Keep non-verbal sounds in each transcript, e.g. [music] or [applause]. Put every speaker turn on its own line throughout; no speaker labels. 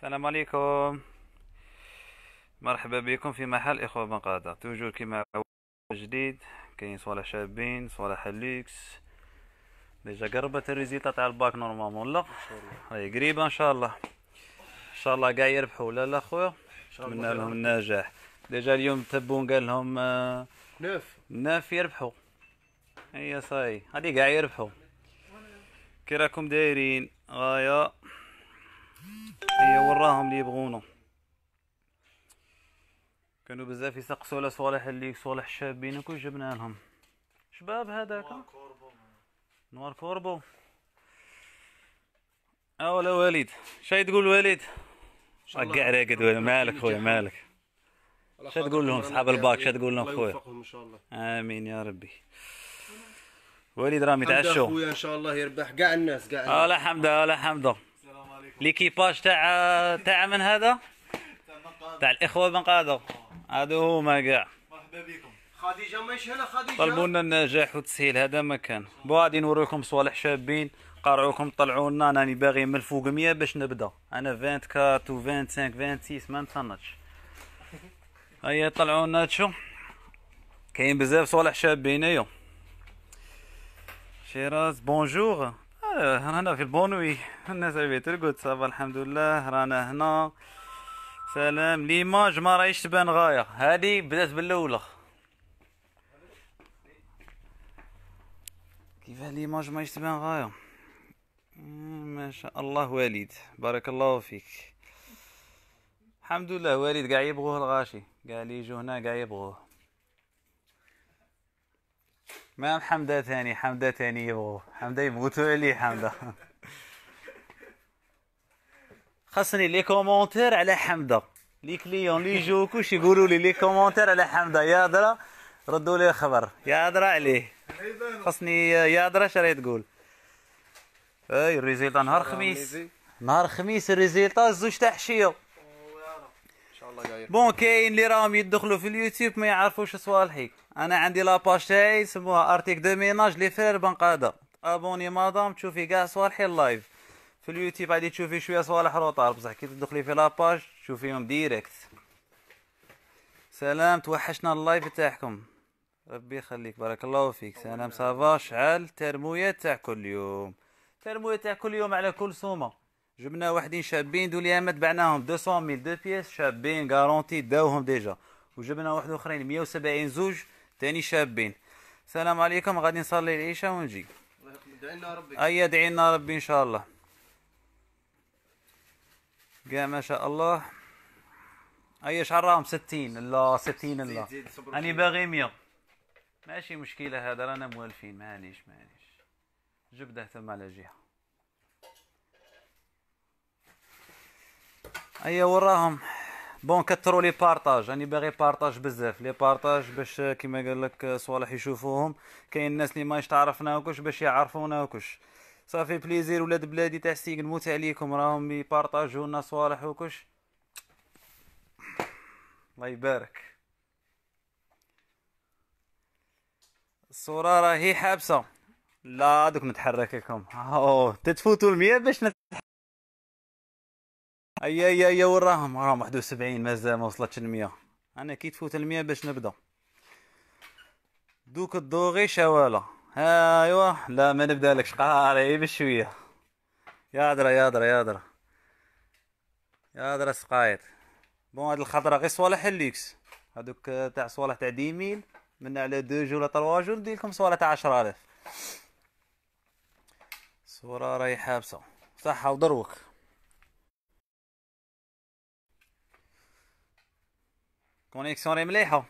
السلام عليكم مرحبا بكم في محل اخوة بنقادة توجور كيما جديد كاين صوالح شابين صوالح الليكس ديجا قربت الريزيطة تاع الباك نورمالمون لا هاي قريبة ان شاء الله ان شاء الله قاع يربحوا لا لا خويا نتمنى لهم النجاح ديجا اليوم تبون قال لهم آه، ناف ناف يربحوا هي صاي هادي قاع يربحوا كي راكم دايرين غايه هي إيه، وراهم اللي يبغونه كانوا بزاف يسقسوا على صالح اللي صالح الشابين وكل جبنا لهم شباب هذاك نوار كوربو أه، لا وليد شاي تقول وليد قاع راقد مالك خويا مالك شا يعني تقول لهم صحاب الباك شا تقول لهم خويا امين يا ربي وليد راهم يتعشوا خويا ان شاء الله يربح كاع الناس كاع الناس الحمد آه، حمده آه، الحمد حمده ليكيباج تاع تاع من هذا تاع الاخوه بن قادو هادو هما كاع مرحبا بكم خديجه ماشي هنا خديجه طلبوا لنا النجاح والتسهيل هذا ما كان بو غادي نوريكم صوالح شابين قرعوكم طلعوا لنا راني باغي من الفوق 100 باش نبدا انا 24 و 25 26 ما نتسنطش هيا طلعوا لنا تشو كاين بزاف صوالح شابين ايو شيراز بونجور اه رانا في البونوي الناس ترقد صافا الحمد لله رانا هنا سلام ليماج ما رايش تبان غايه هادي بدات بالاولى كيف ليماج ما تبان غايه ما شاء الله وليد بارك الله فيك الحمد لله وليد قاع يبغوه الغاشي قاع لي يجو هنا قاع يبغوه مام حمدة ثاني حمدة ثاني يبغوا حمدة يموتوا لي حمدة خاصني لي كومونتير على حمدة لي كليون لي جو كلشي يقولوا لي لي كومونتير على حمدة يا هضرة ردوا لي خبر يا هضرة عليه خاصني يا هضرة راهي تقول اي الريزلتا نعم، نهار خميس نهار خميس الريزلتا زوج تاع حشيه بون كاين اللي راهم يدخلوا في اليوتيوب ما يعرفوش صوالحي انا عندي لاباج تاعي سموها ارتيك دو ميناج لي فرير بنقاده ابوني مادام تشوفي كاع صوالحي اللايف في اليوتيوب غادي تشوفي شويه صوالح روطار بصح كي تدخلي في لاباج تشوفيهم ديريكت سلام توحشنا اللايف تاعكم ربي يخليك بارك الله فيك سلام صافا شعل ترموية تاع كل يوم ترموية تاع كل يوم على كل سومه جبنا واحدين شابين تبعناهم دو 200 ميل دو بيس شابين غارونتي داوهم ديجا وجبنا واحد اخرين 170 زوج تاني شابين السلام عليكم غادي نصلي العشاء ونجي ادعي لنا ربي اي ادعي لنا ربي ان شاء الله كاع ما شاء الله اي شحال راهم 60 لا 60 لا انا باغي 100 ماشي مشكله هذا رانا موالفين معليش معليش جبده تما على جهه ايا وراهم بون كثروا لي بارطاج راني باغي بارطاج بزاف لي بارطاج باش كيما قال لك صوالح يشوفوهم كاين الناس اللي ماش وكش باش يعرفونا وكش صافي بليزير ولاد بلادي تاع سيق نموت عليكم راهم لنا صوالح وكش الله يبارك الصوره راهي حابسه لا دوك نتحرك لكم اوه تتفوتوا المية باش نت... اي اي اي وين راهم راهم 71 مازال ما وصلتش ل 100 انا كي تفوت ال 100 باش نبدا دوك الدوغي ها ايوا لا ما نبدا لكش قاري بشويه يا درا يا درا يا درا يا درا سقايط بون هاد الخضره غير صوالح الليكس هادوك تاع صوالح تاع ديميل من على دو جور ولا تروا جور ندير لكم صوالح تاع عشرالاف صورة رايحه حابسة صحة وضروك كونيكسيون راهي مليحه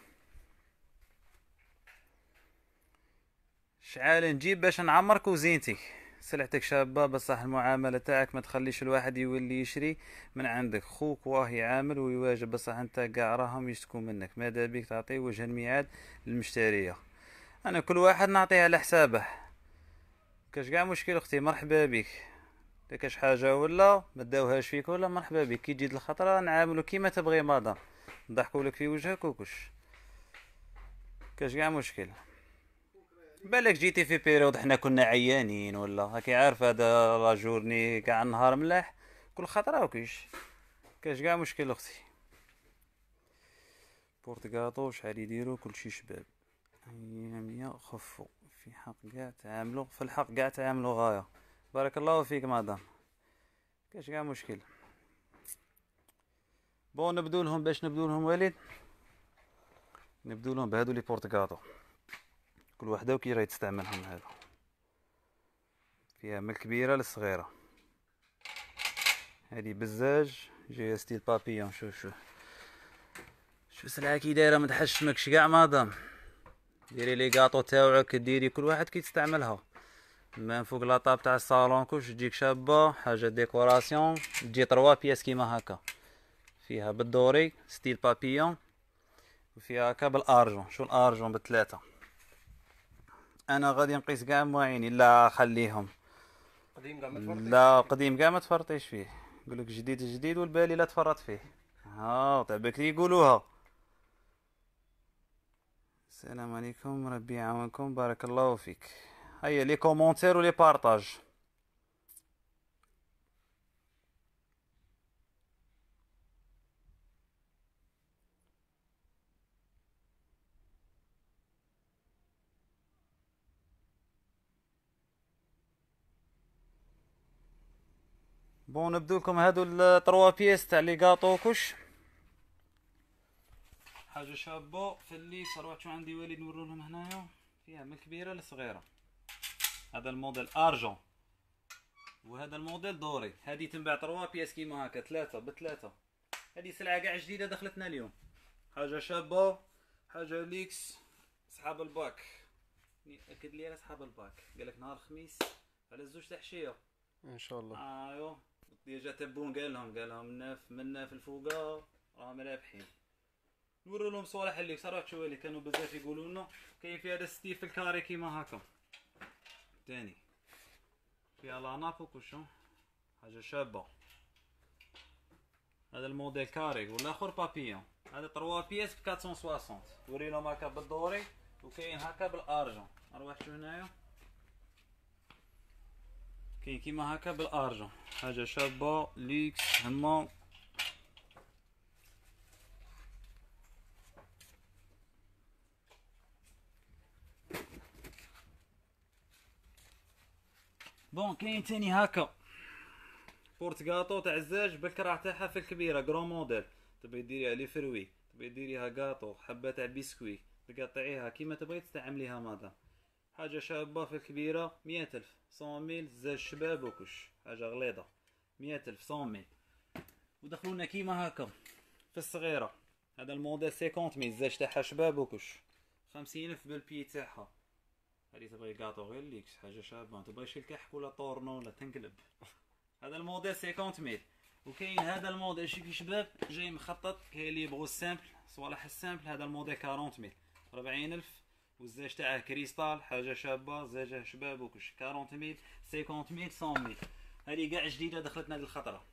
شعال نجيب باش نعمر كوزينتي سلعتك شابة بصح المعاملة تاعك ما تخليش الواحد يولي يشري من عندك خوك واه يعامل ويواجب بصح انت قاع راهم يشتكوا منك ماذا بيك تعطي وجه الميعاد للمشترية انا كل واحد نعطيه على حسابه كاش قاع مشكل اختي مرحبا بك كاش حاجة ولا ما فيك ولا مرحبا بك كي تجي الخطرة نعاملو كيما تبغي مادام لك في وجهك وكش كاش كاع مشكل بالك جيتي في بيريود حنا كنا عيانين ولا هاكي عارف هذا لا جورني كاع النهار ملاح كل خطره وكش كاش كاع مشكل اختي بورتغاطو شحال يديرو كلشي شباب مية خفو في حق كاع تعاملو في الحق كاع تعاملو غايه بارك الله فيك مدام كاش كاع مشكل بون نبدو لهم باش نبدو لهم وليد نبدو لهم بهادو لي بورتكاطو كل وحده وكي راهي تستعملهم هادو فيها من الكبيره للصغيره هادي بزاج جي ستيل بابيون شوف شوف شو سلعه كي دايره ما تحشمكش كاع مادام ديري لي كاطو تاوعك ديري كل واحد كي تستعملها من فوق لاطاب تاع الصالون كلش تجيك شابه حاجه ديكوراسيون تجي تروا بياس كيما هكا فيها بالدوري ستيل بابيون وفيها كابل ارجون شو الارجون بثلاثه انا غادي نقيس كاع مواعيني لا خليهم قديم كاع ما لا قديم كاع ما تفرطيش فيه يقولك جديد جديد والبالي لا تفرط فيه ها طيب بكري يقولوها السلام عليكم ربي يعاونكم بارك الله فيك هيا لي كومونتير ولي بارطاج بون نبدو لكم هادو التروا بيس تاع لي كاطو كوش حاجه شابه في اللي صرواتو عندي والد نورولهم لهم هنايا فيها من كبيره لصغيره هذا الموديل ارجون وهذا الموديل دوري هذه تنباع تروا بيس كيما هكا ثلاثه بثلاثه هذه سلعه كاع جديده دخلتنا اليوم حاجه شابه حاجه ليكس صحاب الباك اكد لي على صحاب الباك قالك نهار الخميس على الزوج تاع ان شاء الله ايوه ديجا تبون قال لهم قال لهم ناف منا في الفوقا راهم رابحين نورو لهم صوالح اللي صراحة شويه اللي كانوا بزاف يقولوا لنا كاين في هذا ستيف في الكاري كيما هكا تاني فيها لانابو كوشون حاجه شابه هذا الموديل كاري والاخر بابيون هذا 3 بياس ب 460 وري لهم هكا بالدوري وكاين هكا بالارجون ارواح شو هنايا كاين كيما هكا بالارجون حاجه شابه ليكس هما بون كاين تاني هكا غاطو تاع الزاج بالكرع تاعها في الكبيره غرو موديل تبي ديري عليه فروي تبي ديريها كاطو حبه تاع بيسكوي تقطعيها كيما تبغي تستعمليها مادام حاجة شابة في الكبيرة 100000 ألف صوميل الشباب وكش حاجة غليظة 100000 ألف صوميل ودخلونا كيما هكا في الصغيرة هذا الموديل سيكونت ميل زاج تاعها شباب وكش خمسين ألف بالبي تاعها هذه تبغي كاطو غير ليكس حاجة شابة ما تبغيش الكحك ولا طورنو ولا تنقلب هذا الموديل سيكونت ميل وكاين هذا الموديل شوف شباب جاي مخطط كاين اللي يبغوا السامبل صوالح السامبل هذا الموديل كارونت ميل ربعين ألف والزاج تاعه كريستال حاجه شابه زاجه شباب وكش ميل 100 ميل هذه كاع جديده دخلتنا هذه الخطره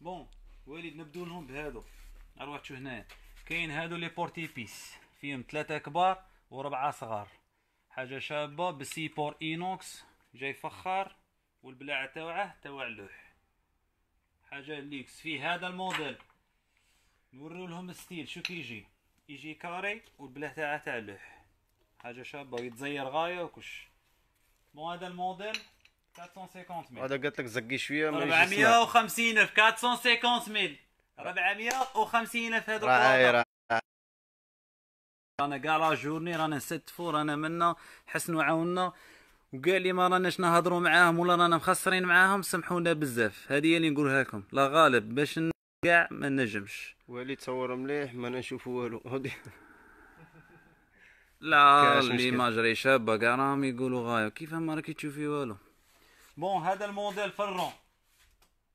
بون وليد نبدو لهم بهادو اروح تشوف هنايا كاين هادو لي بورتي بيس فيهم ثلاثه كبار وربعه صغار حاجه شابه بسي بور اينوكس جاي فخار والبلاعه تاوعه تاوع لوح حاجه ليكس في هذا الموديل نوريو لهم الستيل شو كيجي يجي كاري والبله تاعه تاع لوح حاجه شابه يتزير غايه وكلش بون هذا الموديل 450 هذا قالت لك زقي شويه ما 450 الف 450 ميل 450 الف هذا راهي رانا كاع لا جورني رانا فور رانا منا حسنوا عاونا وكاع اللي ما راناش نهضروا معاهم ولا رانا مخسرين معاهم سمحونا بزاف هذه هي اللي نقولها لكم لا غالب باش كاع ما نجمش ولي تصور مليح ما نشوف والو [laughs] لا اللي ما جري شابه كاع راهم يقولوا غايه كيف ما راكي تشوفي والو بون هذا الموديل فرون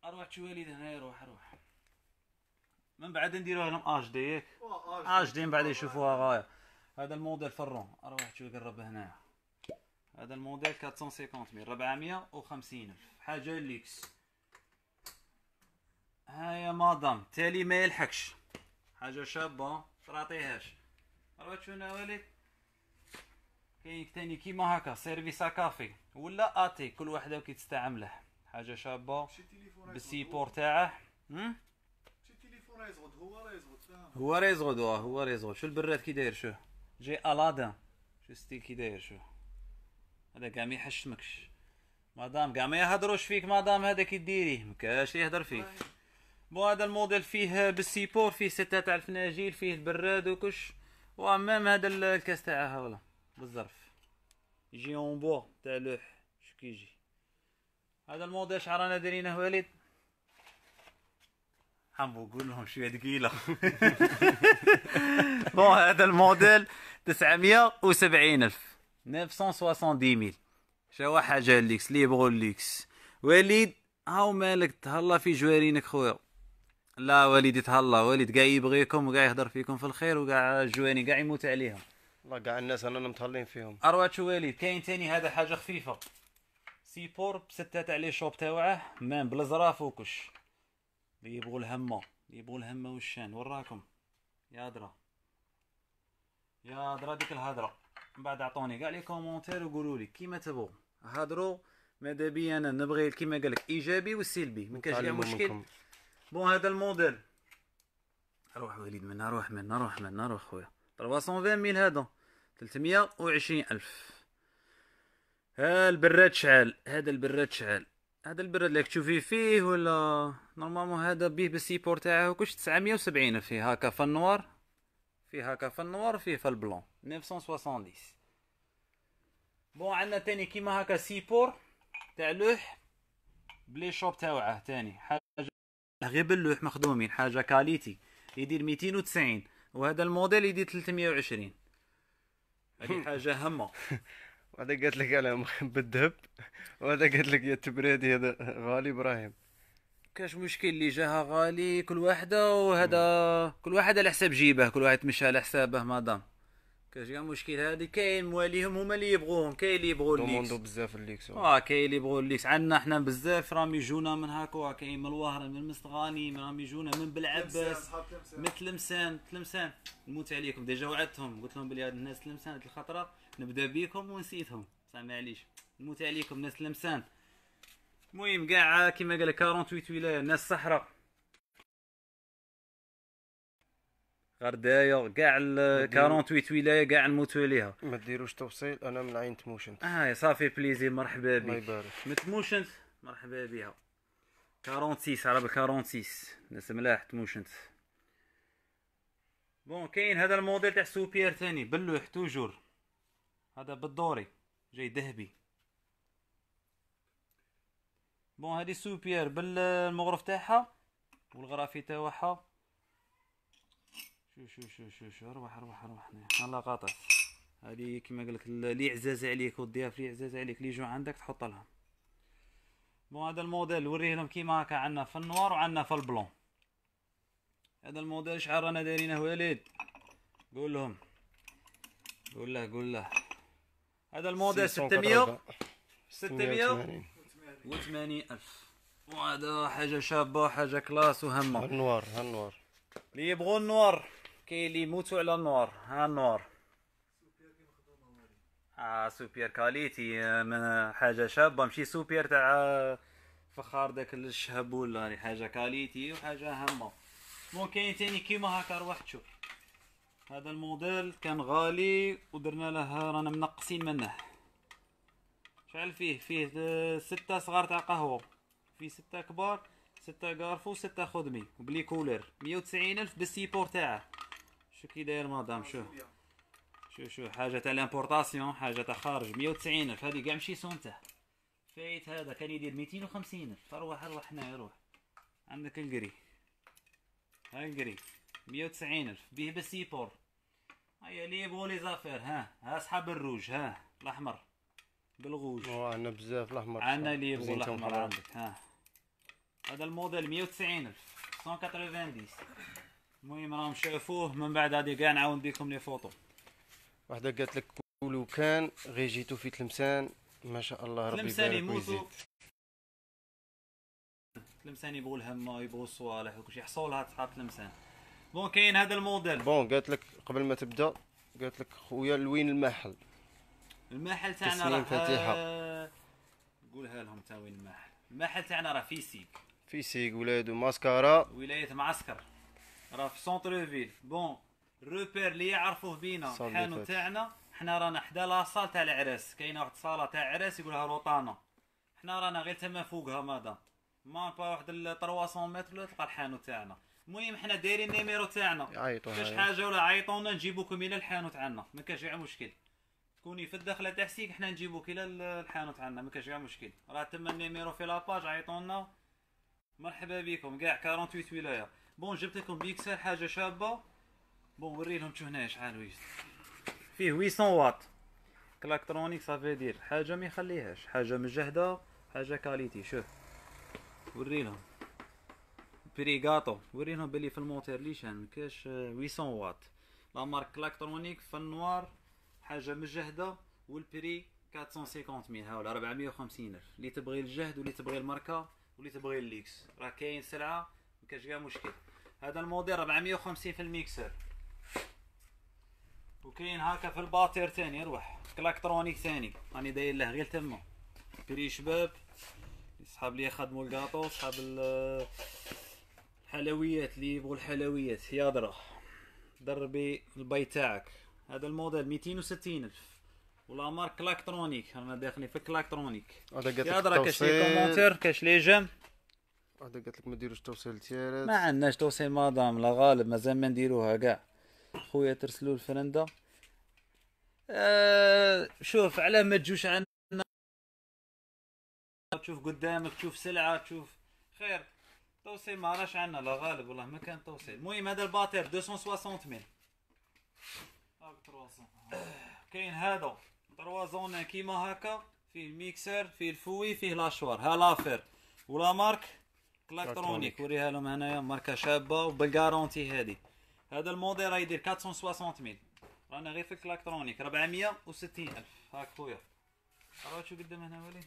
اروح تواليد هنا روح روح من بعد نديروها لهم اش دي ياك اش دي من بعد يشوفوها غايه هذا الموديل فرون اروح شوي قرب هنا هذا الموديل 450 450 الف حاجه ليكس ها يا مدام تالي ما يلحقش حاجه شابه تراطيهاش شنو وليد كاين تاني كيما هكا سيرفيس كافي ولا اتي كل وحده كيتستعمله حاجه شابه بالسيبور تاعه هو ريزغد هو هو ريزغد شو البراد كي داير شو جي الادان شو ستيل كي داير شو هذا كاع ما يحشمكش مدام كاع ما يهضروش فيك مدام هذا كي ديري مكاش يهضر فيك طيب. بو هذا الموديل فيه بالسيبور فيه ستة تاع الفناجيل فيه البراد وكش وامام هذا الكاس تاعها ولا بالظرف يجي اون بو تاع لوح شو كيجي هذا الموديل شحال رانا دايرينه وليد حمو قول لهم شويه ثقيله [laughs] بون هذا الموديل 970 الف 970 ميل شو حاجه ليكس لي بغو ليكس وليد هاو مالك تهلا في جوارينك خويا لا وليدي تهلا وليد كاع يبغيكم وكاع يهضر فيكم في الخير وكاع الجواني كاع يموت عليهم والله كاع الناس انا متهلين فيهم ارواتش وليد كاين تاني هذا حاجه خفيفه سيبور بستة تاع لي شوب تاوعه مام بلا زراف وكش اللي يبغوا الهمه اللي يبغوا الهمه والشان وراكم يا درا يا درا ديك الهضره من بعد عطوني كاع لي كومونتير وقولوا لي كيما تبغوا هضروا ماذا بي انا نبغي كيما قالك ايجابي وسلبي ما كاش مشكل بون هذا الموديل روح وليد منا روح منا روح منا روح خويا 320 ميل هذا 320 الف ها البراد شعال هذا البراد شعال هذا البراد اللي تشوفي فيه ولا نورمالمون هذا بيه بور تاعه كلش 970 فيه هكا في النوار فيه هكا في النوار فيه في البلون 970 بون عندنا تاني كيما هكا سيبور تاع لوح بلي شوب تاوعه تاني حاجه غير بلوح مخدومين حاجه كاليتي يدير 290 وهذا الموديل يدير 320 هذه [laughs] حاجه هامه وهذا قالت لك على [laughs] بالذهب وهذا قالت لك يا تبريدي هذا غالي ابراهيم كاش مشكل اللي جاها غالي كل واحده وهذا كل واحد على حساب جيبه كل واحد مشى على حسابه مادام كتلقى مشكل هادي كاين مواليهم هما اللي يبغوهم كاين اللي يبغوا الليكس بزاف الليكس اه كاين اللي يبغوا الليكس عندنا حنا بزاف راهم يجونا من هاكو كاين من الوهر من المستغاني راهم يجونا من بلعباس من تلمسان تلمسان نموت عليكم ديجا وعدتهم قلت لهم بلي هاد الناس تلمسان الخطره نبدا بيكم ونسيتهم صح معليش نموت عليكم ناس تلمسان المهم كاع كيما قال لك 48 ولايه ناس صحراء قردايا كاع 48 ولايه كاع نموت عليها ما ديروش توصيل انا من عين تموشنت اه صافي بليزي مرحبا بك الله يبارك من تموشنت مرحبا بها 46 على 46 ناس ملاح تموشنت بون كاين هذا الموديل تاع سوبير ثاني بلوح توجور هذا بالدوري جاي ذهبي بون هذه سوبير بالمغرف تاعها والغرافي تاعها شو شو شو شو شو اروح اروح اروح هلا قاطع هذه كيما قال لك اللي عزاز عليك والضياف اللي عزاز عليك اللي جو عندك تحط لهم بون هذا الموديل وريه لهم كيما هكا عندنا في النوار وعندنا في البلون هذا الموديل شحال رانا دايرينه وليد قول لهم قول له قول له هذا الموديل 600 680 الف وهذا حاجه شابه حاجه كلاس وهمه النوار النوار اللي يبغوا النوار كاين اللي يموتوا على النور ها النور اه سوبر كاليتي آه، من حاجه شابه ماشي سوبر تاع آه، فخار داك الشهب ولا حاجه كاليتي وحاجه هامه دونك كاين تاني كيما هكا روح تشوف هذا الموديل كان غالي ودرنا له رانا منقصين منه شحال فيه فيه آه، ستة صغار تاع قهوة فيه ستة كبار ستة كارفو ستة خدمي وبلي كولر مية وتسعين ألف بالسيبور تاعه شو كي داير مدام شو شو شو حاجه تاع لامبورطاسيون حاجه تاع خارج مية وتسعين الف هادي كاع مشي سونته فايت هذا كان يدير ميتين وخمسين الف اروح اروح هنايا روح عندك القري ها القري وتسعين الف بيه بالسيبور هيا لي بو لي زافير ها ها صحاب الروج ها الاحمر بالغوج واه عندنا بزاف الاحمر عندنا لي بو الاحمر عندك ها هذا الموديل مية وتسعين الف 190 المهم راهم شافوه من بعد غادي كاع نعاون بكم لي فوطو وحده قالت لك ولو كان غير جيتو في تلمسان ما شاء الله ربي تلمسان يموتو تلمسان يبغوا الهمه يبغوا الصوالح وكلشي يحصوا لها تحط تلمسان بون كاين هذا الموديل بون قالت لك قبل ما تبدا قالت لك خويا لوين المحل المحل تاعنا راه فاتحه آه، قولها لهم تا وين المحل المحل تاعنا راه فيسيك فيسيك ولاد ماسكارا ولايه معسكر راه في سونتر فيل بون روبير اللي يعرفوه بينا الحانوت تاعنا حنا رانا حدا لاصال تاع العراس كاينه واحد الصاله تاع عراس يقولها روطانا حنا رانا غير تما فوقها مادا ما با واحد 300 متر ولا تلقى الحانوت تاعنا المهم حنا دايرين النيميرو تاعنا عيطوا كاش حاجه ولا عيطونا نجيبوكم الى الحانوت عندنا ما كاش كاع مشكل تكوني في الدخله تاع سيك حنا نجيبوك الى الحانوت عندنا ما كاش كاع مشكل راه تما النيميرو في لاباج عيطونا مرحبا بكم كاع 48 ولايه بون جبت لكم ميكسر حاجه شابه بون وري لهم شو هنا شحال ويست فيه 800 واط كلاكترونيك صافي دير حاجه ما يخليهاش حاجه مجهده حاجه كاليتي شوف وري لهم بريغاطو وري لهم بلي في الموتور لي شان كاش 800 واط لا مارك كلاكترونيك في النوار حاجه مجهده والبري 450 ميل هاولا 450 الف اللي تبغي الجهد واللي تبغي الماركه واللي تبغي الليكس راه كاين سلعه ما كانش فيها مشكل هذا الموديل 450 في الميكسر وكاين هاكا في الباتير ثاني روح كلاكترونيك ثاني راني داير له غير تما بري شباب صحاب لي خدموا الكاطو صحاب الحلويات اللي يبغوا الحلويات يا درا دربي البي تاعك هذا الموديل 260 الف ولا مارك كلاكترونيك انا داخلين في يا ياضرة كاش لي كومونتير كاش لي جيم هذا قالت لك ما ديروش توصيل تيارات ما عندناش توصيل مادام لا غالب مازال ما نديروها كاع خويا ترسلوا الفرنده آه شوف علاه ما تجوش عندنا تشوف قدامك تشوف سلعه تشوف خير توصيل ما راش عندنا لا غالب والله ما كان توصيل المهم هذا الباتير 260 ميل كاين هذا تروا زون كيما هكا فيه الميكسر فيه الفوي فيه لاشوار ها لافير ولا مارك كلاكترونيك وريها لهم هنايا ماركه شابه وبالكارونتي هادي هذا الموديل راه يدير ميل رانا غير في الكلاكترونيك 460000 هاك خويا راه شو قدام هنا ولي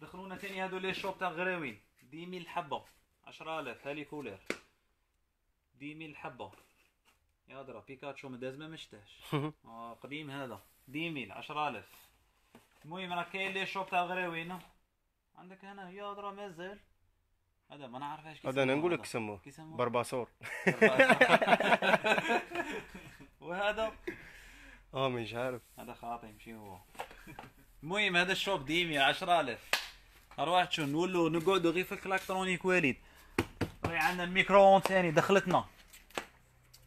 دخلونا ثاني هادو لي شوب تاع غراوين ديمي الحبه 10000 هالي كولير ديمي الحبه يا درا بيكاتشو مداز ما مشتهش قديم هذا ديميل 10000 المهم راه كاين لي شوب تاع غراوين عندك هنا هي هضره مازال هذا ما نعرفهاش هذا انا نقول لك كيسموه برباسور [laughs] وهذا اه مش عارف هذا خاطي مشي هو المهم هذا الشوب ديمي 10000 ارواح شو نولو نقعدوا غير في الكلاكترونيك وليد راهي عندنا ميكرون ثاني دخلتنا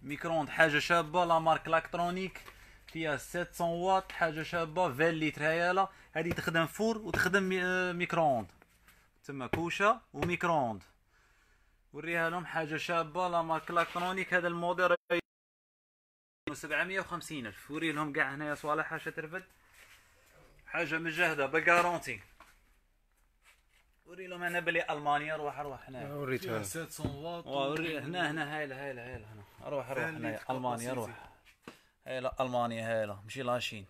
ميكرون حاجه شابه لا مارك لاكترونيك فيها 700 واط حاجه شابه 20 لتر هياله هذه تخدم فور وتخدم آه، ميكرووند تما كوشه وميكرووند وريها لهم حاجه شابه لا مارك الكترونيك هذا الموديل 750 الف وري لهم كاع هنايا صوالح حاجه ترفد حاجه مجهده بالكارونتي وري لهم انا بلي المانيا روح روح هنا آه، وريتها 700 واط وري هنا هنا هايله هايله هايله هنا روح روح هنا المانيا روح هايله المانيا هايله مشي لاشين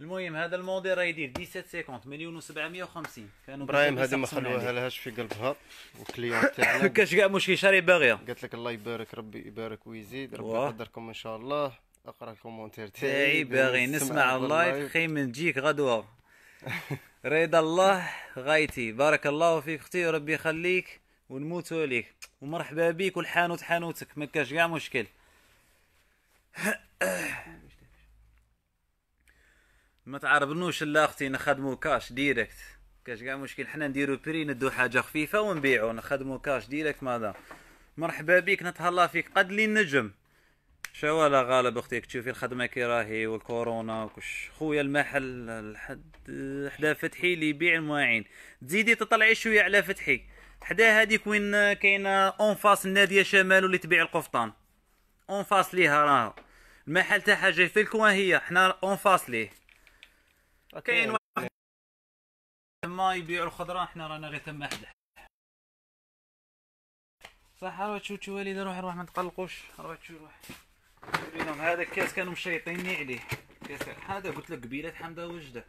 المهم هذا الموديل راه يدير 1750 مليون و750 كانوا ابراهيم هذه ما خلوها لهاش في قلبها والكليون تاعنا [laughs] كاش كاع مشكل شاري باغيه قالت لك الله يبارك ربي يبارك ويزيد ربي يقدركم ان شاء الله اقرا الكومونتير تاعي باغي نسمع اللايف خي من تجيك غدوه [laughs] رضا الله غايتي بارك الله فيك اختي وربي يخليك ونموتوا عليك ومرحبا بك والحانوت حانوتك ما كاش كاع مشكل [laughs] ما تعربنوش لا اختي نخدمو كاش ديريكت كاش كاع مشكل حنا نديرو بري ندو حاجه خفيفه ونبيعو نخدمو كاش ديريكت ماذا مرحبا بك نتهلا فيك قد لي نجم شوالا غالب اختي تشوفي الخدمه كي راهي والكورونا وكش خويا المحل لحد حدا فتحي اللي يبيع المواعين تزيدي تطلعي شويه على فتحي حدا هذيك وين كاينه اون فاس الناديه شمال اللي تبيع القفطان اون فاس ليها راها المحل تاعها جاي في الكوان هي حنا اون فاس ليه كاين واحد ما يبيع الخضره احنا رانا غير تما حدا صح روح تشوف شو وليد روح روح ما تقلقوش روح تشوف روح بينهم هذا الكاس كانوا مشيطيني عليه كاس هذا قلت لك قبيله حمده وجده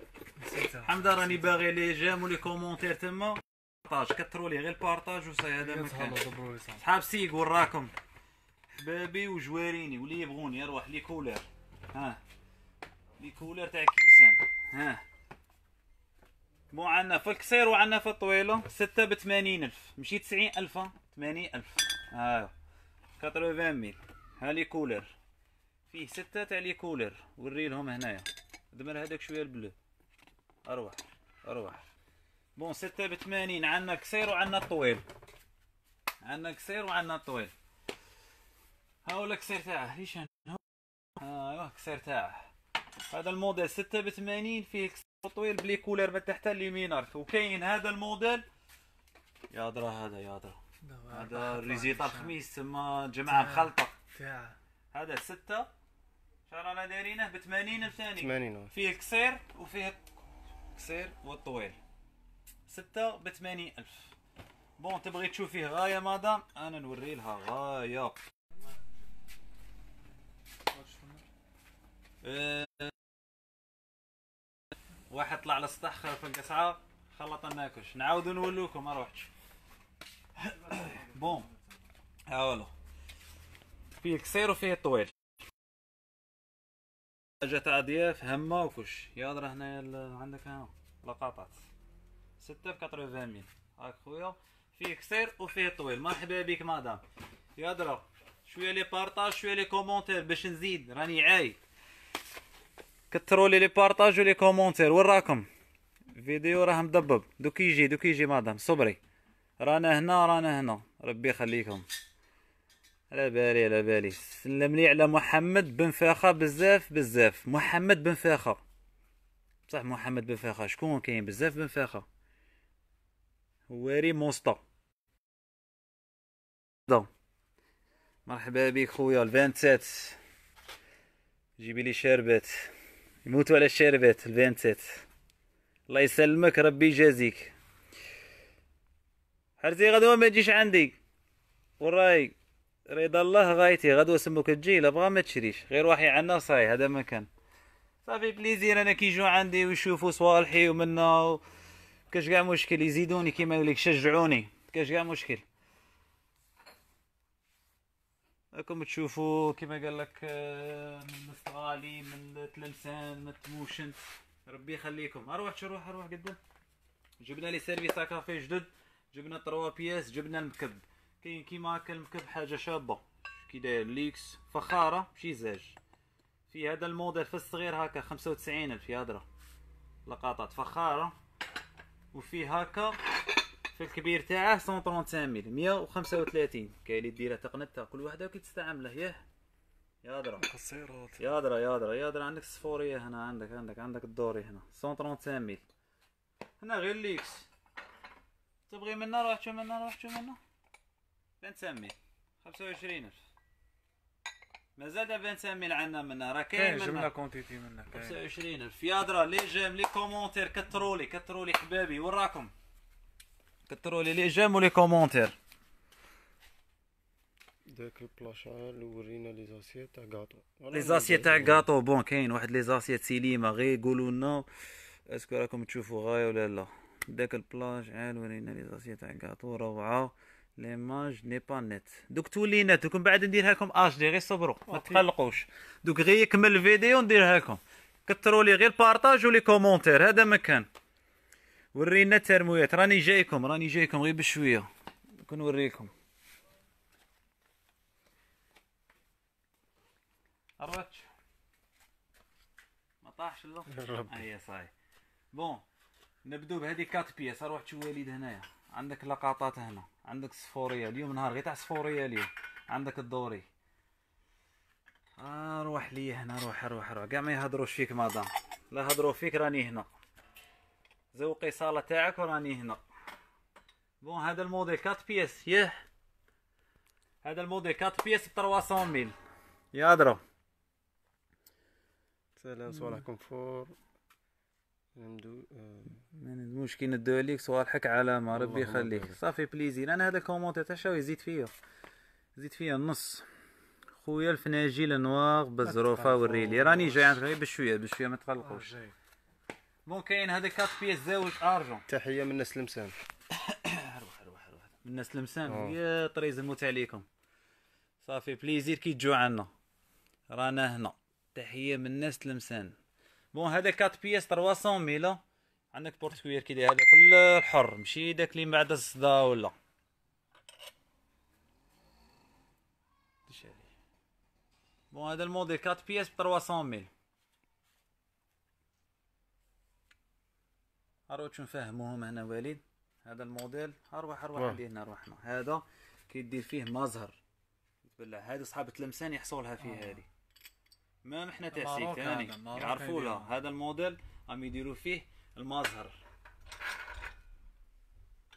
حمده راني باغي لي جام ولي كومونتير تما بارطاج كثروا لي غير البارطاج وصاي هذا مكان صحاب سيق وراكم حبابي وجواريني واللي يبغوني يروح لي كولر ها لي كولر تاع كيسان ها مو عندنا في القصير وعندنا في الطويله ستة ب 80000 ماشي 90000 80000 ها 80000 ها لي كولر فيه ستة تاع لي كولر وريلهم هنايا دمر هذاك شويه البلو اروح اروح بون ستة ب 80 عندنا قصير وعندنا طويل عندنا قصير وعندنا طويل ها هو القصير تاعه ليش ايوا قصير تاعه هذا الموديل 6 ب 80 فيه طويل بلي كولر من تحت ليمينر وكاين هذا الموديل يا درا هذا يا درا هذا ريزيتا الخميس تما جماعه مخلطه هذا ستة شحال رانا دايرينه ب 80 الثاني 80 آه. فيه قصير وفيه قصير والطويل 6 ب 80000 بون تبغي تشوف غايه مدام انا نوري لها غايه واحد طلع للسطح خلف القصعه خلط الناكش نعاودو نولوكم ما روحتش [coughs] بوم هاولو فيه قصير وفيه الطويل جات اضياف هما وكش يا راه هنايا عندك ها لقطات ستة بكتر ميل هاك خويا فيه قصير وفيه طويل مرحبا بك مدام يا درا شويه لي بارطاج شويه لي كومونتير باش نزيد راني عاي كثروا لي لي بارطاج ولي كومونتير وين راكم الفيديو راه مدبب دوك يجي دوك يجي مدام صبري رانا هنا رانا هنا ربي يخليكم على بالي على بالي سلم لي على محمد بن فاخا بزاف بزاف محمد بن فاخا بصح محمد بن فاخا شكون كاين بزاف بن فاخا واري موسطى مرحبا بك خويا الفانتات جيبي لي شربات يموتوا على الشاربات البنتات الله يسلمك ربي يجازيك حرتي غدوة ما تجيش عندي وراي رضا الله غايتي غدوة سموك تجي لا بغا ما تشريش غير واحد عندنا صاي هذا ما كان صافي بليزير انا كيجو عندي ويشوفوا صوالحي ومنا كاش كاع مشكل يزيدوني كيما يقولك شجعوني كاش كاع مشكل راكم تشوفوا كما قال لك آه، من استرالي من تلمسان من تموشن ربي يخليكم اروح روح اروح قدام جبنا لي سيرفيس كافي جدد جبنا 3 بياس جبنا المكب كاين كيما هكا المكب حاجه شابه كي داير ليكس فخاره ماشي زاج في هذا الموديل في الصغير هكا خمسة وتسعين الف يهضره لقطات فخاره وفي هكا في الكبير تاعه 135 ميل 135 كاين اللي ديرها تقنتها كل وحده كتستعمله ياه يادرا قصيرات يادرا يادرا يادرا عندك الصفوريه هنا عندك عندك عندك الدوري هنا 135 ميل هنا غير ليكس تبغي منا راح تشوف منا راح تشوف منا 25 ميل 25 الف مازال دابا 25 ميل عندنا منا راه كاين منا جبنا كونتيتي منا 25 الف يا درا لي جيم لي كومونتير كترولي كترولي حبابي وراكم كثروا لي لي جيم ولي كومونتير داك البلاشا اللي ورينا لي زاسيي تاع غاطو لي زاسيي تاع غاطو بون كاين واحد لي زاسيي سيليما غير قولوا لنا اسكو راكم تشوفوا غايه ولا لا داك البلاج عال ورينا لي زاسيي تاع غاطو روعه ليماج ني با نت دوك تولي نت دوك من بعد نديرها لكم اش دي غير صبروا ما تقلقوش دوك غير يكمل الفيديو نديرها لكم كثروا لي غير بارطاج ولي كومونتير هذا مكان ورينا الترمويات راني جايكم راني جايكم غير بشويه كنوريكم الراتش ما طاحش لا [laughs] آه، هيا صاي بون نبداو بهذه كات بياس تشوف تشواليد هنايا عندك لقطات هنا عندك صفوريه اليوم نهار غير تاع صفوريه اليوم عندك الدوري اروح آه، لي هنا روح روح روح كاع ما يهضروش فيك مدام لا هضروا فيك راني هنا زوقي صالة تاعك وراني هنا بون هذا الموديل 4 بيس ياه هذا الموديل 4 بيس ب 300 ميل يا درا سلام صوالح كونفور نمدو آه. مش كي ندو عليك صوالحك علامة ربي يخليك صافي بليزير انا هذا الكومونتي تاع شاو يزيد فيا زيد فيا النص خويا الفناجيل لنواغ بزروفا وريلي راني جاي عندك غير بشويه بشويه ما تقلقوش آه، كاين هذا كات بيس زوج ارجون تحيه من الناس لمسان [coughs] اروح اروح اروح من الناس لمسان آه. يا طريز نموت عليكم صافي بليزير كي تجوا عنا رانا هنا تحيه من الناس لمسان بون هذا كات بيس 300 ميلا عندك بورت كوير كي هذا في الحر ماشي داك اللي بعد الصدا ولا بون هذا الموديل 4 بيس ب 300 ميل اروح نفهموهم هنا وليد هذا الموديل اروح اروح عندي هنا اروح هذا كيدير فيه مظهر بالله هذه صحاب تلمسان يحصلها فيه آه. هذه ما محنا تعسيك ثاني يعرفوا لها هذا الموديل عم يديروا فيه المظهر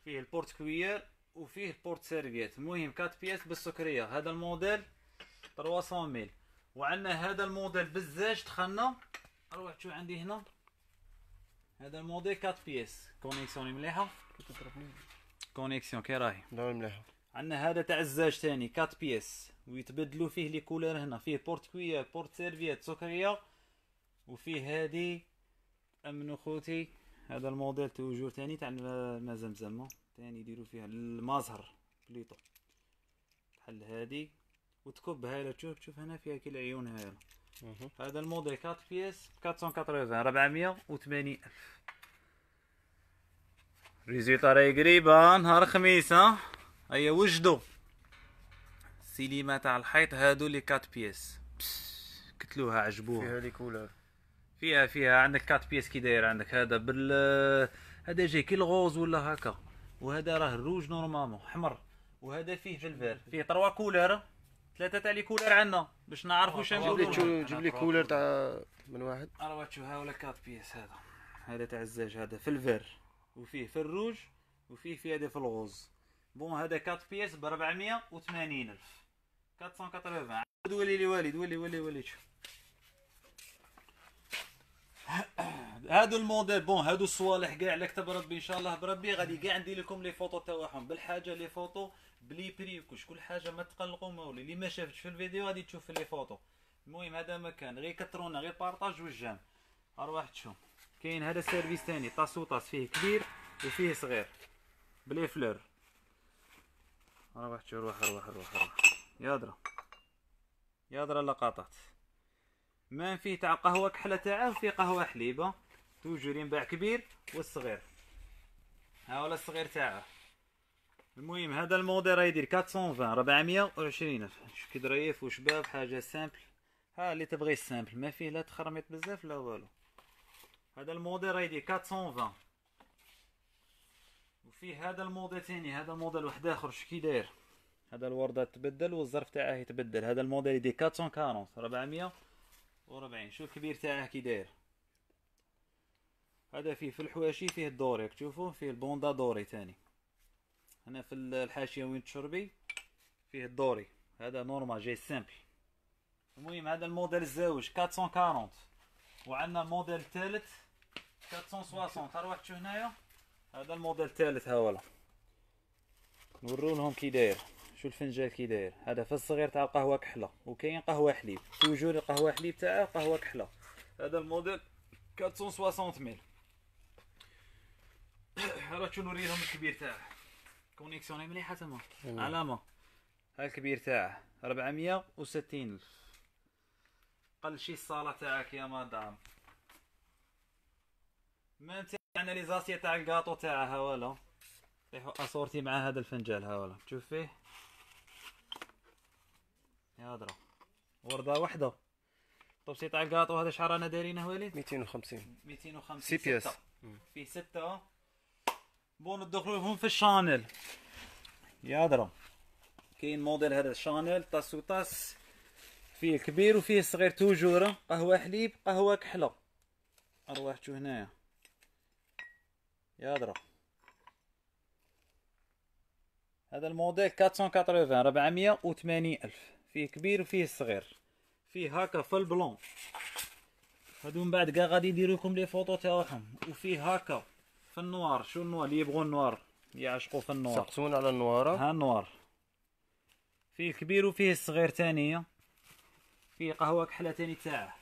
فيه البورت كوير وفيه البورت سيرفيت المهم 4 بياس بالسكريه هذا الموديل 300 ميل وعندنا هذا الموديل بالزاج دخلنا روح شو عندي هنا هذا الموضي 4 بيس كونيكسيون مليحه كونيكسيون كي راهي نعم مليحه عندنا هذا تاع الزاج ثاني 4 بيس ويتبدلوا فيه لي كولور هنا فيه بورت كويه بورت سيرفيات سكريه وفيه هادي امن خوتي هذا الموديل توجور ثاني تاع ما زمزم ثاني يديروا فيها المظهر بليطو بحال هادي وتكب هايله تشوف تشوف هنا فيها كي العيون هاي هذا الموديل 4 بيس ب 480 480 الف ريزيطا راهي قريبه نهار خميسه هيا وجدو سيليما تاع الحيط هادو لي 4 بيس كتلوها عجبوها فيها لي كولور فيها فيها عندك 4 بيس كي داير عندك هذا بال هذا جاي كي الغوز ولا هكا وهذا راه الروج نورمالمون حمر وهذا فيه في فيه 3 كولور ثلاثه تاع لي كولر عندنا باش نعرفوا واش لي جيب لي كولر تاع من واحد ها ولا كات بيس هذا هذا تاع الزاج هذا في الفير وفيه في الروج وفيه في هذا في الغوز بون هذا كات بيس ب 480 الف 480 ولي لي والد ولي ولي ولي شوف [coughs] هادو الموديل بون هادو الصوالح كاع اللي كتب ربي ان شاء الله بربي غادي كاع ندير لكم لي فوطو تاعهم بالحاجه لي فوطو بلي بريكو كل حاجه ما تقلقوا مولي اللي ما شافتش في الفيديو غادي تشوف في لي فوتو المهم هذا مكان غير كترونا غير بارطاج وجام ارواح تشوف كاين هذا سيرفيس ثاني طاس وطاس فيه كبير وفيه صغير بلي فلور ارواح تشوف روح روح روح روح درا يا درا لقطات ما فيه تاع قهوه كحله تاعه وفيه قهوه حليبه توجور ينباع كبير والصغير ها هو الصغير تاعه المهم هذا الموديل راه يدير 420 420 شوف كي ظريف وشباب حاجه سامبل ها اللي تبغي سامبل ما فيه لا تخرميط بزاف لا والو هذا الموديل راه يدير 420 وفيه هذا الموديل ثاني هذا الموديل واحد اخر شوف كي داير هذا الورده تبدل والظرف تاعه يتبدل هذا الموديل يدير 440 440 شوف الكبير تاعه كي داير هذا فيه في الحواشي فيه الدوري تشوفوه فيه البوندا دوري ثاني هنا في الحاشيه وين تشربي فيه الدوري هذا نورمال جاي سامبل المهم هذا الموديل الزاوج 440 وعندنا الموديل الثالث 460 تروح تشوف هنايا هذا الموديل الثالث هاولا نورو لهم كي داير شو الفنجان كي داير هذا في الصغير تاع القهوه كحله وكاين قهوه حليب توجور القهوه حليب تاعها قهوه كحله هذا الموديل 460 ميل راه شنو نوريهم الكبير تاعه كونيكسيون مليحه تما علامه ها الكبير تاع 460 الف قل شي الصاله تاعك يا مدام ما انت عندنا لي زاسيه تاع الكاطو تاعها ولا طيحوا اصورتي مع هذا الفنجال ها ولا تشوف فيه يا درا ورده وحده طب تاع الكاطو هذا شحال رانا دايرينه وليد 250 250 سي بياس فيه 6 بون هون في الشانل يا درا كاين موديل هذا الشانل طاس وطاس فيه كبير وفيه صغير توجوره قهوه حليب قهوه كحله أرواحتو هنايا يا درا هذا الموديل 480 480 الف فيه كبير وفيه صغير فيه هاكا في البلون هادو من بعد كاع غادي يديرو لكم لي فوطو تاعهم وفيه هاكا في النوار شو النوار اللي يبغوا النوار يعشقوا في النوار سقسون على النوار ها النوار فيه الكبير وفيه الصغير تانية فيه قهوة كحلة تاني تاعه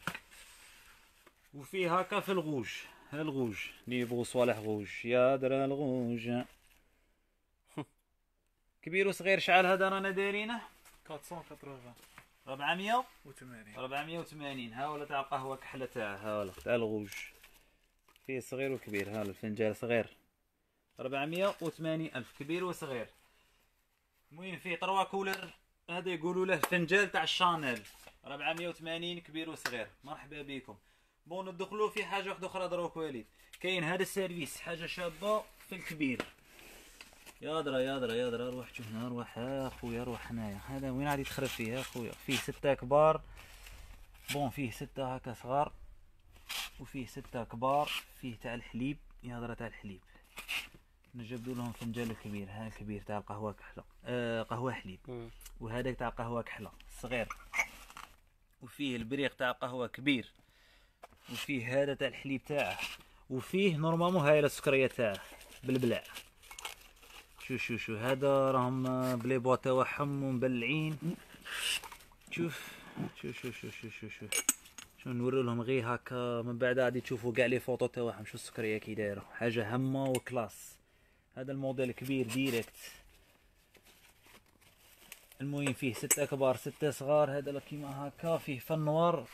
وفيه هكا في الغوج ها الغوج اللي يبغوا صوالح غوج يا درا الغوج [laughs] كبير وصغير شحال هذا رانا دايرينه 480 480 480 ها ولا تاع القهوه كحله تاعه ها ولا تاع الغوج فيه صغير وكبير ها الفنجال صغير ربعمية وثمانين ألف كبير وصغير المهم فيه طروا كولر هذا يقولوا له فنجال تاع الشانيل 480 كبير وصغير مرحبا بكم بون ندخلو في حاجه واحده اخرى دروك وليد كاين هذا السيرفيس حاجه شابه في الكبير يا درا يا درا يا درا روح شوف هنا روح ها آه، خويا روح هنايا هذا وين غادي تخرب فيه يا خويا فيه سته كبار بون فيه سته هكا صغار وفيه ستة كبار فيه تاع الحليب يهضر تاع الحليب نجبدو لهم فنجان كبير ها الكبير تاع القهوة كحلة آه قهوة حليب وهذاك تاع قهوة كحلة صغير وفيه البريق تاع قهوة كبير وفيه هذا تاع الحليب تاعه وفيه نورمالمون هاي السكرية تاعه بالبلاع شو شو شو هذا راهم آه، بلي بوا تاعهم ومبلعين شوف شو شو شو شو شو, شو. شنو نوري لهم غير هكا من بعد عادي تشوفوا كاع لي فوطو تاعهم شو السكريه كي دايره حاجه هامه وكلاس هذا الموديل كبير ديريكت المهم فيه ستة كبار ستة صغار هذا كيما هكا فيه فنوار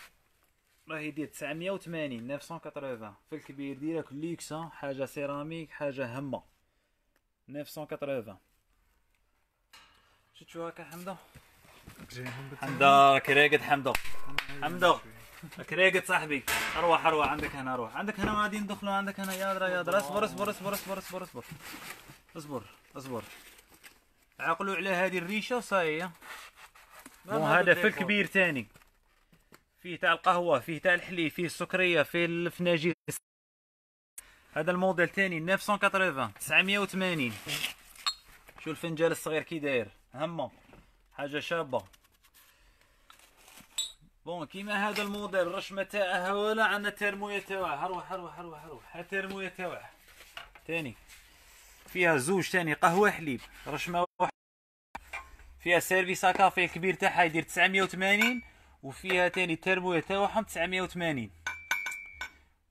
راه يدير 980 980 في الكبير ديرك ليكسا حاجه سيراميك حاجه هامه 980 شفتوا هكا حمده
حمدو كي راقد حمدو
حمده كريقة صاحبي اروح اروح عندك هنا اروح عندك هنا وعادي ندخلوا عندك هنا يا درا يا درا اصبر اصبر اصبر اصبر اصبر اصبر اصبر اصبر عقلوا على هذه الريشه وصايه مو هذا في الكبير تاني فيه تاع القهوه فيه تاع الحليب فيه السكريه فيه الفناجير هذا الموديل تاني 980 980 شو الفنجان الصغير كي داير همه حاجه شابه بون كيما هذا الموديل الرشمه تاعها ولا عندنا ترمويه تاعه هروح هروح هروح هروح ترموية تاعه تاني فيها زوج تاني قهوه حليب رشمه واحد فيها سيرفيس كافي كبير تاعها يدير 980 وفيها تاني ترمويه تاعهم 980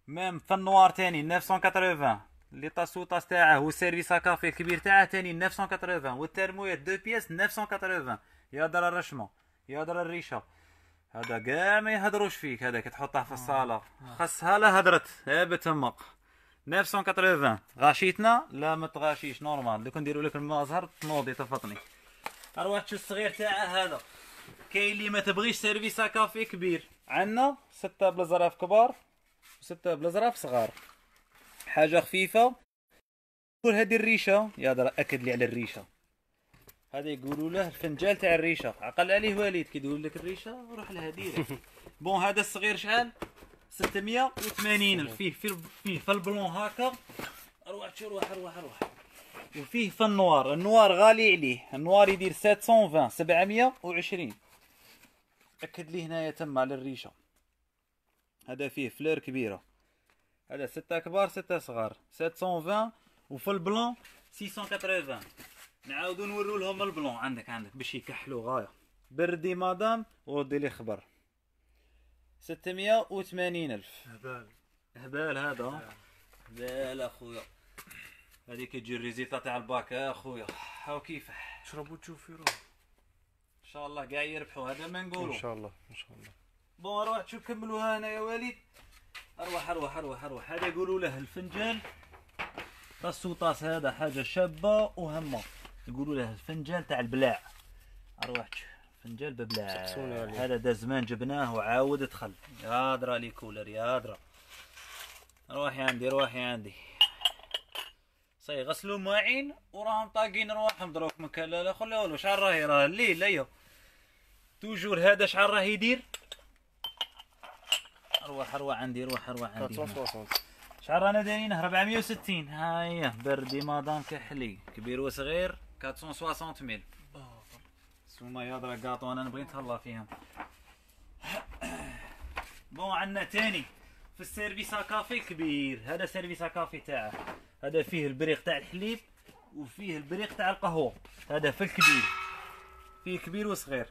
مام في تاني ثاني 980 لي طاسو طاس تاعه والسيرفيس كافي الكبير تاعه ثاني 980 والترمويه دو بياس 980 يا درا الرشمه يا درا الريشه هذا كاع ما يهدروش فيك هذاك تحطه في آه. الصاله آه. خاصها لا هدرت ثابت امك 980 غاشيتنا لا ما تغاشيش نورمال دوك نديرو لك الماء زهر تنوضي تفطني اروح تشوف الصغير تاعه هذا كاين اللي ما تبغيش سيرفيس كافي كبير عندنا ستة بلزراف كبار وستة بلزراف صغار حاجة خفيفة كل هذه الريشة يا درا اكد لي على الريشة هذا يقولوا له الفنجال تاع الريشه عقل عليه وليد كي يقول لك الريشه روح لها ديريكت [laughs] بون هذا الصغير شحال 680 فيه في فيه في البلون هكا اروح روح روح روح وفيه في النوار النوار غالي عليه النوار يدير 720 720 اكد لي هنايا تما على الريشه هذا فيه فلير كبيره هذا ستة كبار ستة صغار 720 وفي البلون 680 نعاودو نورو لهم البلون عندك عندك باش يكحلو غايه بردي مدام وردي لي خبر ستمية وثمانين الف هبال هبال هذا هبال اخويا هذه كتجي الريزيطا تاع الباك اخويا هاو كيفه شربو تشوف روح ان شاء الله كاع يربحو هذا ما نقولو ان شاء الله ان شاء الله بون روح تشوف كملوها انا يا وليد اروح اروح اروح اروح هذا يقولوا له الفنجان طاس وطاس هذا حاجه شابه وهمه يقولوا له الفنجان تاع البلاع اروحك فنجان ببلاع هذا دا زمان جبناه وعاود دخل يا درا لي كولر يا درا روحي عندي روحي عندي صاي غسلوا ماعين وراهم طاقين رواحهم دروك مكان لا لا خلوه له شعر راهي راه الليل ايو توجور هذا شعر راه يدير روح روح عندي روح روح عندي شعر انا دايرينه 460 هايا بردي مادام كحلي كبير وصغير 460 ميل سوما يا قاطو انا نبغي نتهلا فيهم بون عندنا تاني في السيرفيس كافي كبير هذا سيرفيس كافي تاعه هذا فيه البريق تاع الحليب وفيه البريق تاع القهوه هذا في الكبير فيه كبير وصغير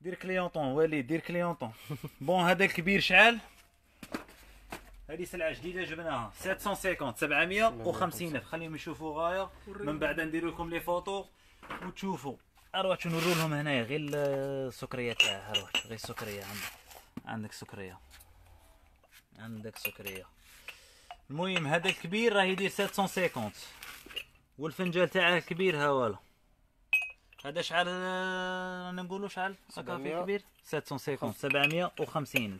دير كليونطون وليد دير كليونطون بون هذا الكبير شعال هذه سلعه جديده جبناها 750 750 الف خليهم يشوفوا غايه من بعد ندير لكم لي فوتو وتشوفوا اروات نورو لهم هنايا غير السكريه تاعها اروات غير السكريه عندك عندك سكريه عندك سكريه المهم هذا الكبير راه يدير 750 والفنجال تاعه كبير ها والو هذا شحال آه، نقولوا شحال هكا كبير 750 750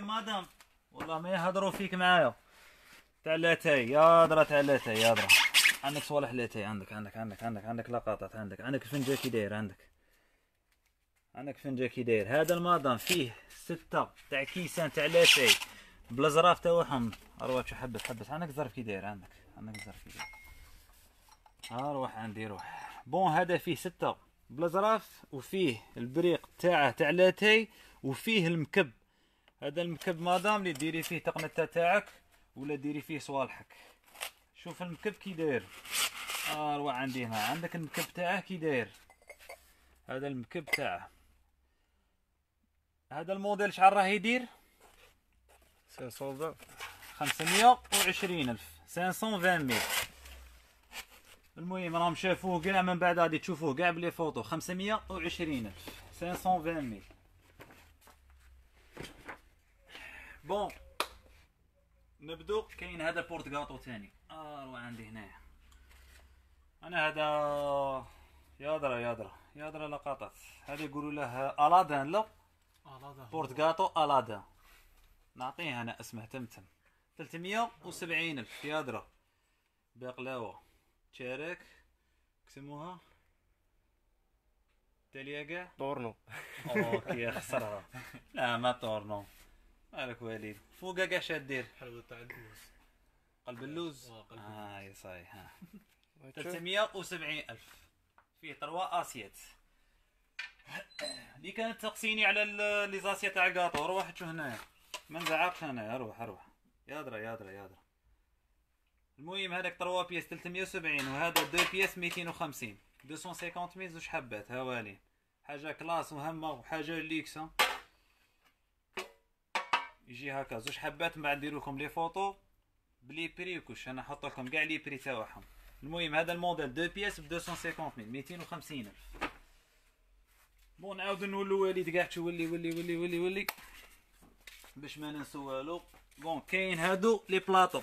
مين مدام والله ما يهضروا فيك معايا تاع لاتاي يا درا تاع لاتاي يا درا عندك صوالح لاتاي عندك عندك عندك عندك عندك لقطات عندك عندك فنجا كي داير عندك عندك فنجا كي داير هذا المدام فيه ستة تاع كيسان تاع لاتاي بالزراف تاعهم اروح حبس حبس عندك ظرف كي داير عندك عندك ظرف كي داير اروح روح عندي روح بون هذا فيه ستة بلازراف وفيه البريق تاعه تاع لاتاي وفيه المكب هذا المكب مدام اللي ديري فيه تقنته تاعك ولا ديري فيه صوالحك شوف المكب كي داير اروع آه عندي هنا عندك المكب تاعه كي داير هذا المكب تاعه هذا الموديل شحال راه يدير 520 الف فان مي المهم راهم شافوه كاع من بعد غادي تشوفوه كاع بلي فوطو وعشرين الف فان مي بون نبدو كاين هذا بورت كاطو ثاني اروع آه، عندي هنايا انا هذا يادرا يادرا يادرا لا قطعت هذا يقولوا له الادان لا الادان بورت كاطو الادان نعطيه انا اسمه تمتم 370 الف يادرا بقلاوه تشارك كسموها تليقه تورنو اوكي خسرها [laughs] لا ما تورنو مالك وليد فوقك ايش دير حلوة تاع اللوز قلب اللوز؟ اه قلب آه، اللوز اه صحيح 370 ألف فيه تروا اسيات اللي كانت تقسيني على لي زاسيات تاع الكاطو روح شوف هنايا ما نزعقش انا روح روح يا يا درا درا يا درا المهم هذاك 3 بيس 370 وهذا 2 بيس 250 250 ميز وش حبات هوالي حاجه كلاس وهمه وحاجه ليكسه يجي هكا زوج حبات من بعد ندير لكم لي فوطو بلي بري وكلش انا نحط لكم كاع لي بري تاعهم المهم هذا الموديل دو بياس ب 250000 250000 الف بون نعاود نولو وليد كاع تولي ولي ولي ولي ولي باش ما ننسو والو بون كاين هادو لي بلاطو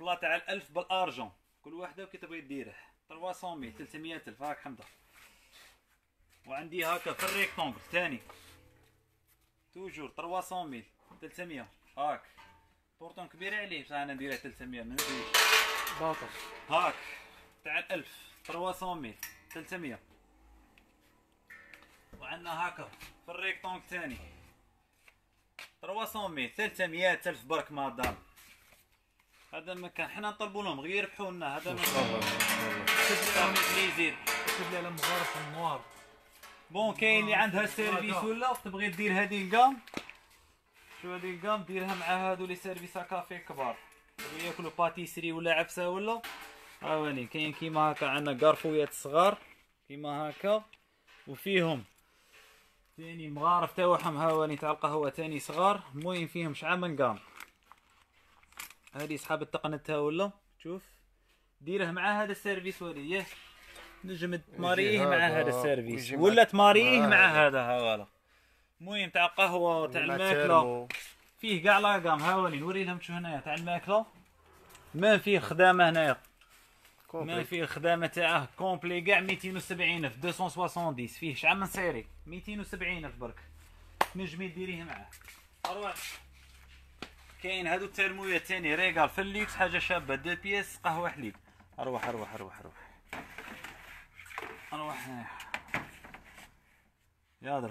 بلاط تاع الألف بالارجون كل وحده كي تبغي ديره 300 300000 الف هاك حمضه وعندي هكا في الريكتونغل ثاني توجور 300 300 هاك بورتون كبير عليه بصح انا نديرها 300 ما نديرش باطل هاك تاع 1000 300 300 وعندنا هاكا في الريكتونك ثاني 300 300 الف برك ما دام هذا المكان حنا نطلبوا لهم غير يربحوا لنا هذا ما شاء الله شوف لي على مغارب النوار بون كاين اللي عندها سيرفيس آه، ولا تبغي دير هذه الكام شو هذه الكام ديرها مع هادو لي سيرفيس كافي كبار تبغي ياكلوا باتيسري ولا عفسه ولا هاواني كاين كيما هكا عندنا قرفويات صغار كيما هكا وفيهم تاني مغارف تاعهم هاواني تاع القهوه تاني صغار المهم فيهم شعاع من قام هذه صحاب تاع ولا شوف ديره مع هذا السيرفيس ولي ياه نجم تماريه مع هذا السيرفيس ولا تماريه مع هذا هوالا المهم تاع قهوه تاع الماكله فيه كاع لاكام هاولي نوري لهم شو هنايا تاع الماكله ما فيه خدامه هنايا ما فيه الخدامه تاعه كومبلي كاع 270 الف 270 فيه شحال من سيري 270 الف برك تنجمي ديريه معاه اروح كاين هادو الترمويه الثاني ريغال في الليكس حاجه شابه دو بيس قهوه حليب اروح اروح اروح اروح واحنا يا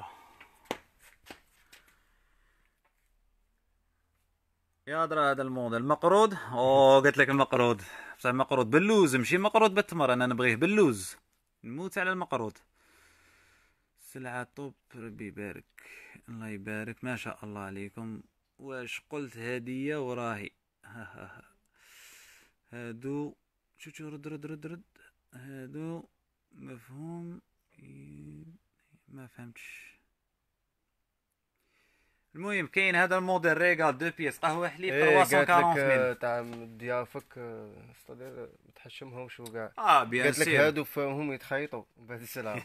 يادرا هذا الموديل مقرود اوه قلت لك المقرود بصح مقرود باللوز ماشي مقرود بالتمر انا نبغيه باللوز نموت على المقرود سلعة طوب ربي يبارك الله يبارك ما شاء الله عليكم واش قلت هدية وراهي ها ها ها هادو شو شو رد رد رد رد هادو مفهوم ما فهمتش المهم كاين هذا الموديل ريغال دو بيس قهوه حليب 340 إيه، مل آه، تاع ضيافك آه، استدير ما تحشمهمش وكاع اه بيان قالت لك هادو فهم يتخيطوا بعد السلعه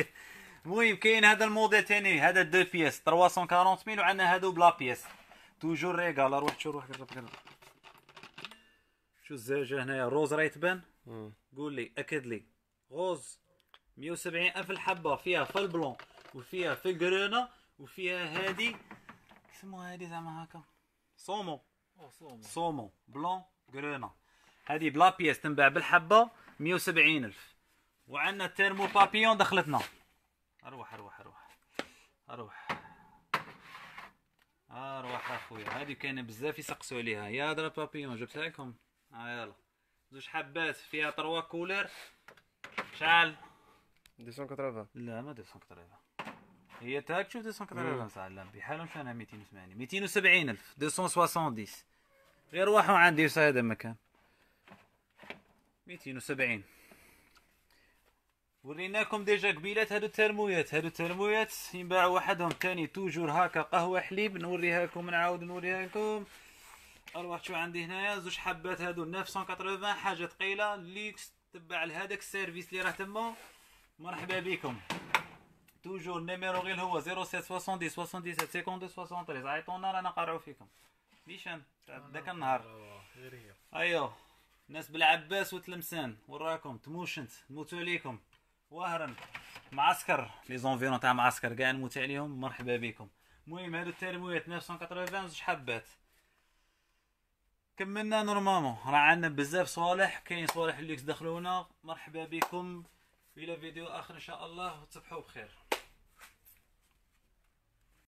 [laughs] المهم كاين هذا الموديل ثاني هذا دو بيس 340 ميل وعندنا هادو بلا بيس توجور ريغال روح شو روح قرب قرب شو الزاجه هنايا روز رايت بان قول لي اكد لي غوز 170 ألف الحبه فيها في البلون وفيها فلقرونة وفيها هادي يسموها هادي زعما هكا صومو صومو بلون قرونة هادي بلا بيس تنباع بالحبة 170 ألف وعندنا تيرمو بابيون دخلتنا اروح اروح اروح اروح اروح اخويا هادي كاينه بزاف يسقسوا عليها يا درا بابيون جبتها لكم ها آه، يلا زوج حبات فيها تروا كولر شحال 280 لا ما 280 هي تاك شوف 280 صح لا بحالهم انا 280 270 الف 270 غير واحد عندي في هذا المكان 270 وريناكم ديجا قبيلات هادو الترمويات هادو الترمويات ينباع وحدهم تاني توجور هاكا قهوه حليب نوريها لكم نعاود نوريها لكم اروح شو عندي هنايا زوج حبات هادو 980 حاجه ثقيله ليكس تبع لهذاك السيرفيس اللي راه تما مرحبا بكم توجور النيميرو غير هو 0770 77 52 73 عيطونا رانا قارعو فيكم ميشان تاع ذاك النهار ايوا ناس بالعباس وتلمسان وراكم تموشنت نموتو عليكم وهرن معسكر لي زونفيرون تاع معسكر كاع نموت عليهم مرحبا بكم المهم هادو التيرمويات 980 زوج حبات كملنا نورمالمون راه عندنا بزاف صوالح كاين صوالح اللي دخلونا مرحبا بكم الى فيديو اخر ان شاء الله وتصبحوا بخير